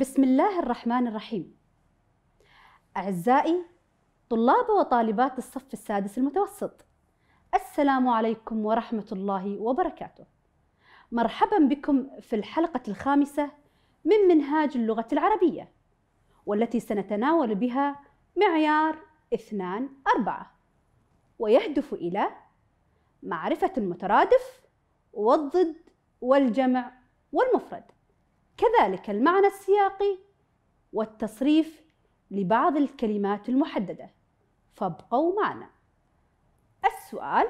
بسم الله الرحمن الرحيم أعزائي طلاب وطالبات الصف السادس المتوسط السلام عليكم ورحمة الله وبركاته مرحبا بكم في الحلقة الخامسة من منهاج اللغة العربية والتي سنتناول بها معيار اثنان أربعة ويهدف إلى معرفة المترادف والضد والجمع والمفرد كذلك المعنى السياقي والتصريف لبعض الكلمات المحددة فابقوا معنا السؤال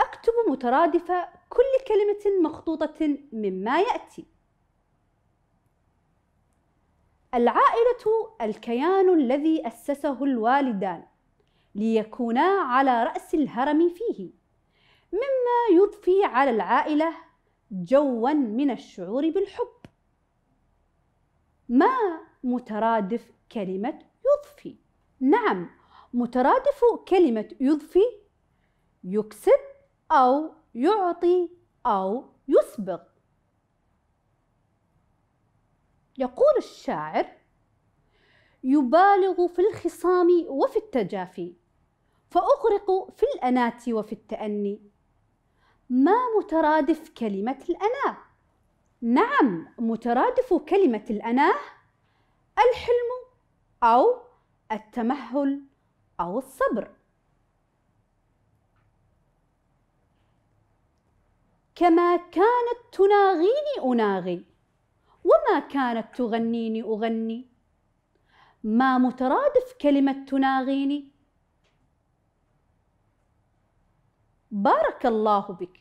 أكتب مترادف كل كلمة مخطوطة مما يأتي العائلة الكيان الذي أسسه الوالدان ليكونا على رأس الهرم فيه مما يضفي على العائلة جوا من الشعور بالحب ما مترادف كلمة يضفي نعم مترادف كلمة يضفي يكسب أو يعطي أو يسبق يقول الشاعر يبالغ في الخصام وفي التجافي فأغرق في الأناة وفي التأني ما مترادف كلمة الأناة نعم مترادف كلمة الأناه الحلم أو التمهل أو الصبر كما كانت تناغيني أناغي وما كانت تغنيني أغني ما مترادف كلمة تناغيني بارك الله بك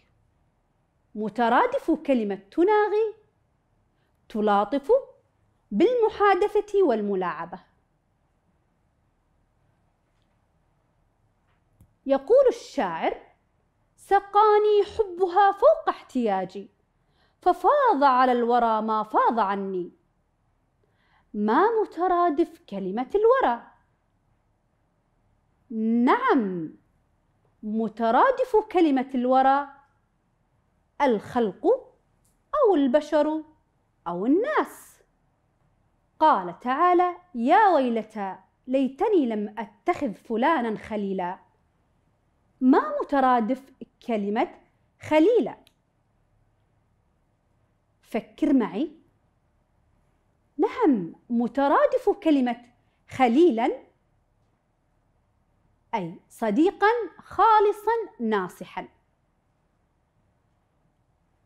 مترادف كلمة تناغي تلاطف بالمحادثة والملاعبة يقول الشاعر سقاني حبها فوق احتياجي ففاض على الورى ما فاض عني ما مترادف كلمة الورى نعم مترادف كلمة الورى الخلق أو البشر أو الناس قال تعالى يا ويلتى ليتني لم أتخذ فلانا خليلا ما مترادف كلمة خليلا فكر معي نعم مترادف كلمة خليلا أي صديقا خالصا ناصحا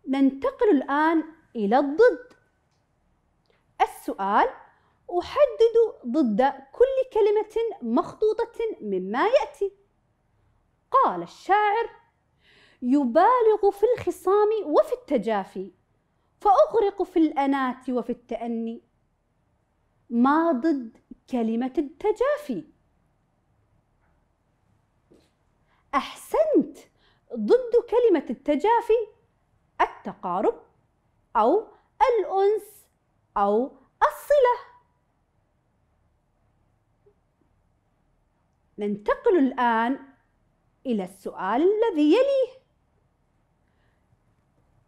ننتقل الآن إلى الضد السؤال أحدد ضد كل كلمة مخطوطة مما يأتي قال الشاعر يبالغ في الخصام وفي التجافي فأغرق في الأنات وفي التأني ما ضد كلمة التجافي أحسنت ضد كلمة التجافي التقارب أو الأنس أو الصلة ننتقل الآن إلى السؤال الذي يليه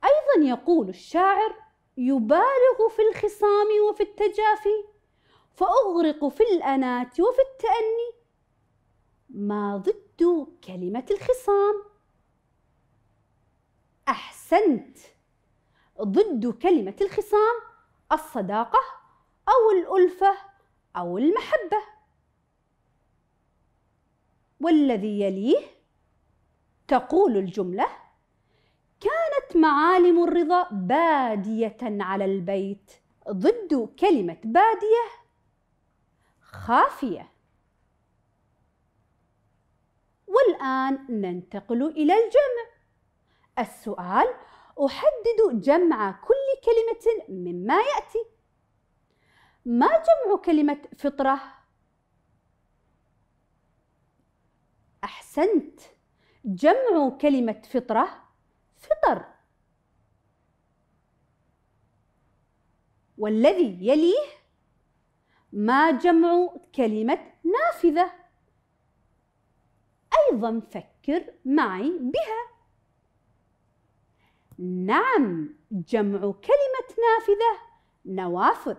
أيضا يقول الشاعر يبالغ في الخصام وفي التجافي فأغرق في الأناة وفي التأني ما ضد كلمة الخصام أحسنت ضد كلمة الخصام الصداقة أو الألفة أو المحبة والذي يليه تقول الجملة كانت معالم الرضا بادية على البيت ضد كلمة بادية خافية والآن ننتقل إلى الجمع السؤال أحدد جمع كل كلمة مما يأتي ما جمع كلمة فطرة؟ أحسنت جمع كلمة فطرة فطر والذي يليه ما جمع كلمة نافذة أيضا فكر معي بها نعم جمع كلمة نافذة نوافذ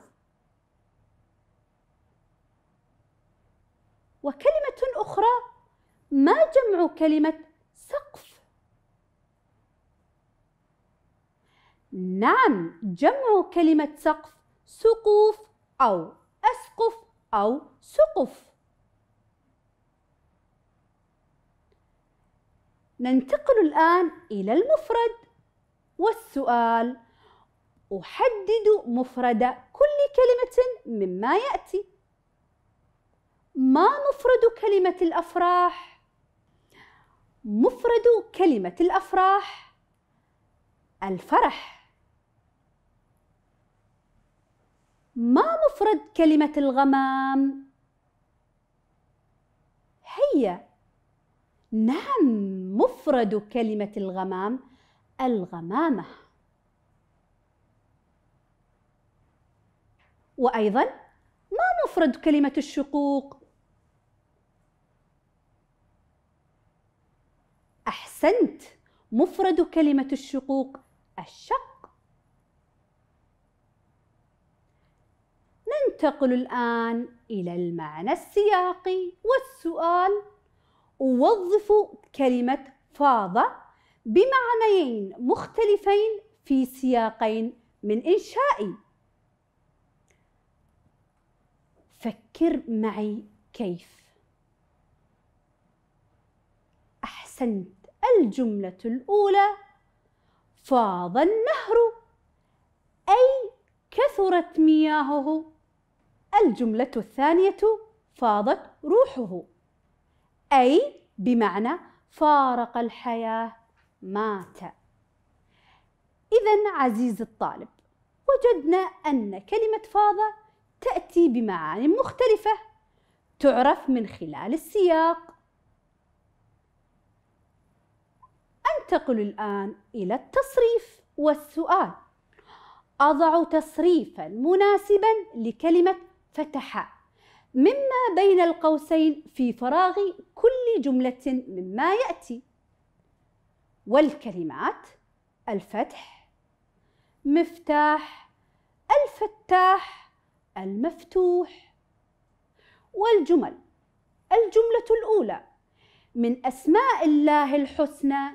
وكلمة أخرى ما جمع كلمة سقف نعم جمع كلمة سقف سقوف أو أسقف أو سقف ننتقل الآن إلى المفرد والسؤال أحدد مفرد كل كلمة مما يأتي ما مفرد كلمة الأفراح؟ مفرد كلمة الأفراح الفرح ما مفرد كلمة الغمام؟ هي نعم مفرد كلمة الغمام الغمامة وأيضا ما مفرد كلمة الشقوق أحسنت مفرد كلمة الشقوق الشق ننتقل الآن إلى المعنى السياقي والسؤال وظفوا كلمة فاض بمعنيين مختلفين في سياقين من إنشائي فكر معي كيف أحسنت الجملة الأولى فاض النهر أي كثرت مياهه الجملة الثانية فاضت روحه أي بمعنى فارق الحياة مات إذا عزيز الطالب وجدنا أن كلمة فاضة تأتي بمعاني مختلفة تعرف من خلال السياق أنتقل الآن إلى التصريف والسؤال أضع تصريفا مناسبا لكلمة فتح مما بين القوسين في فراغ كل جملة مما يأتي والكلمات الفتح مفتاح الفتاح المفتوح والجمل الجملة الأولى من أسماء الله الحسنى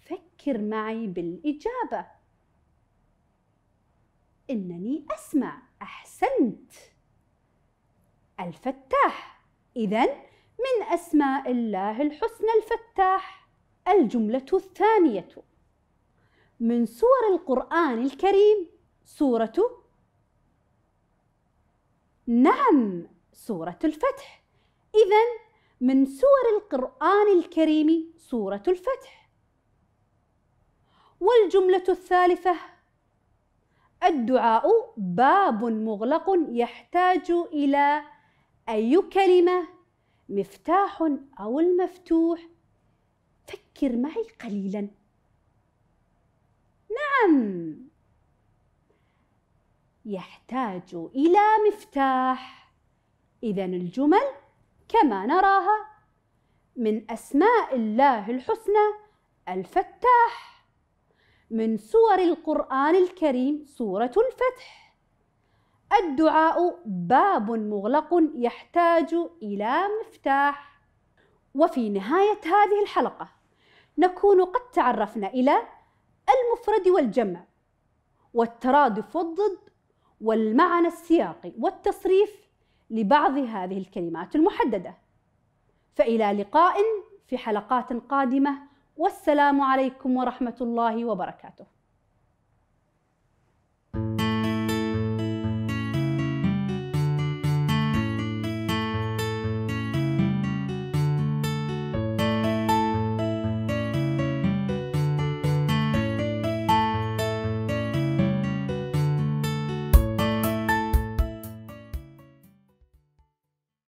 فكر معي بالإجابة إنني أسمع أحسنت الفتاح إذا من أسماء الله الحسنى الفتاح الجملة الثانية من سور القرآن الكريم سورة نعم سورة الفتح إذا من سور القرآن الكريم سورة الفتح والجملة الثالثة الدعاء باب مغلق يحتاج إلى أي كلمة مفتاح أو المفتوح فكر معي قليلا نعم يحتاج إلى مفتاح إذا الجمل كما نراها من أسماء الله الحسنى الفتاح من سور القرآن الكريم سورة الفتح الدعاء باب مغلق يحتاج إلى مفتاح وفي نهاية هذه الحلقة نكون قد تعرفنا إلى المفرد والجمع والترادف والضد والمعنى السياقي والتصريف لبعض هذه الكلمات المحددة فإلى لقاء في حلقات قادمة والسلام عليكم ورحمة الله وبركاته